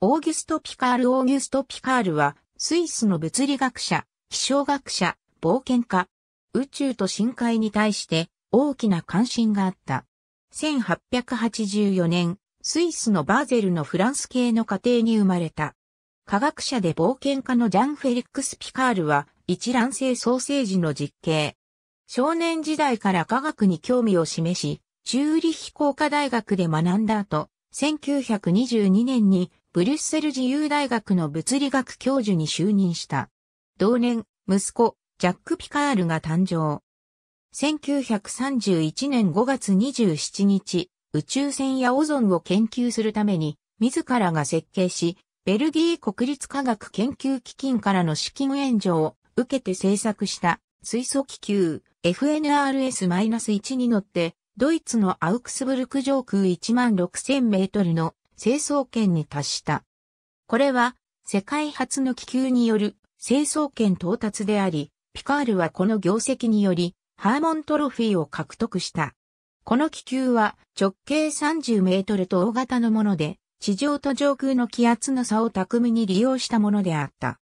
オーギュスト・ピカール・オーギュスト・ピカールは、スイスの物理学者、気象学者、冒険家、宇宙と深海に対して大きな関心があった。1884年、スイスのバーゼルのフランス系の家庭に生まれた。科学者で冒険家のジャン・フェリックス・ピカールは、一卵性ソーセージの実験。少年時代から科学に興味を示し、チューリヒ工科大学で学んだ後、1922年にブリュッセル自由大学の物理学教授に就任した。同年、息子、ジャック・ピカールが誕生。1931年5月27日、宇宙船やオゾンを研究するために、自らが設計し、ベルギー国立科学研究基金からの資金援助を受けて製作した水素気球 FNRS-1 に乗って、ドイツのアウクスブルク上空1万6000メートルの成層圏に達した。これは世界初の気球による成層圏到達であり、ピカールはこの業績によりハーモントロフィーを獲得した。この気球は直径30メートルと大型のもので、地上と上空の気圧の差を巧みに利用したものであった。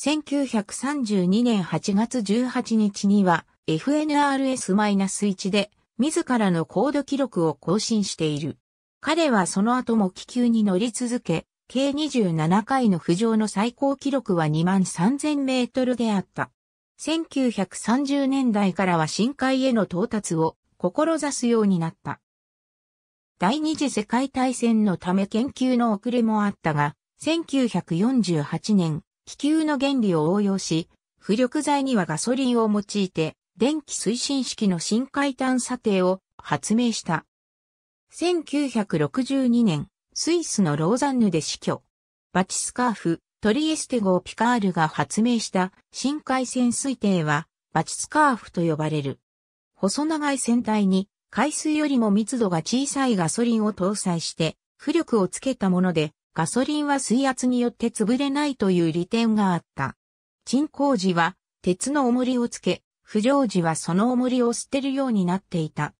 1932年8月18日には FNRS-1 で自らの高度記録を更新している。彼はその後も気球に乗り続け、計27回の浮上の最高記録は2万3000メートルであった。1930年代からは深海への到達を志すようになった。第二次世界大戦のため研究の遅れもあったが、1948年、気球の原理を応用し、浮力剤にはガソリンを用いて、電気推進式の深海探査艇を発明した。1962年、スイスのローザンヌで死去。バチスカーフ、トリエステゴー・ピカールが発明した深海潜水艇は、バチスカーフと呼ばれる。細長い船体に、海水よりも密度が小さいガソリンを搭載して、浮力をつけたもので、ガソリンは水圧によって潰れないという利点があった。沈降時は、鉄の重りをつけ、浮上時はその重りを捨てるようになっていた。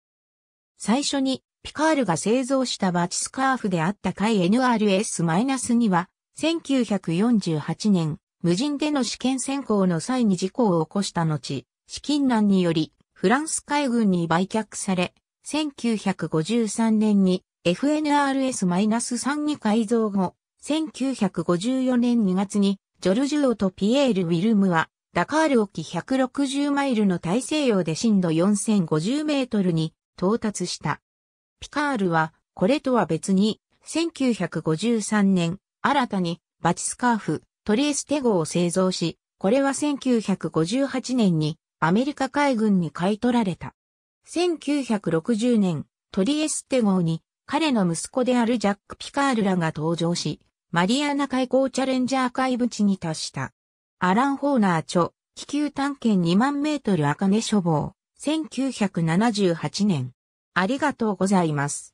最初にピカールが製造したバチスカーフであった回 NRS-2 は、1948年、無人での試験選考の際に事故を起こした後、資金難により、フランス海軍に売却され、1953年に FNRS-3 に改造後、1954年2月に、ジョルジュオとピエール・ウィルムは、ダカール沖160マイルの大西洋で震度4050メートルに到達した。ピカールは、これとは別に、1953年、新たに、バチスカーフ、トリエステゴを製造し、これは1958年に、アメリカ海軍に買い取られた。1960年、トリエステ号に、彼の息子であるジャック・ピカールらが登場し、マリアナ海溝チャレンジャー海部地に達した。アラン・ホーナー著、気球探検2万メートル赤根処房、1978年。ありがとうございます。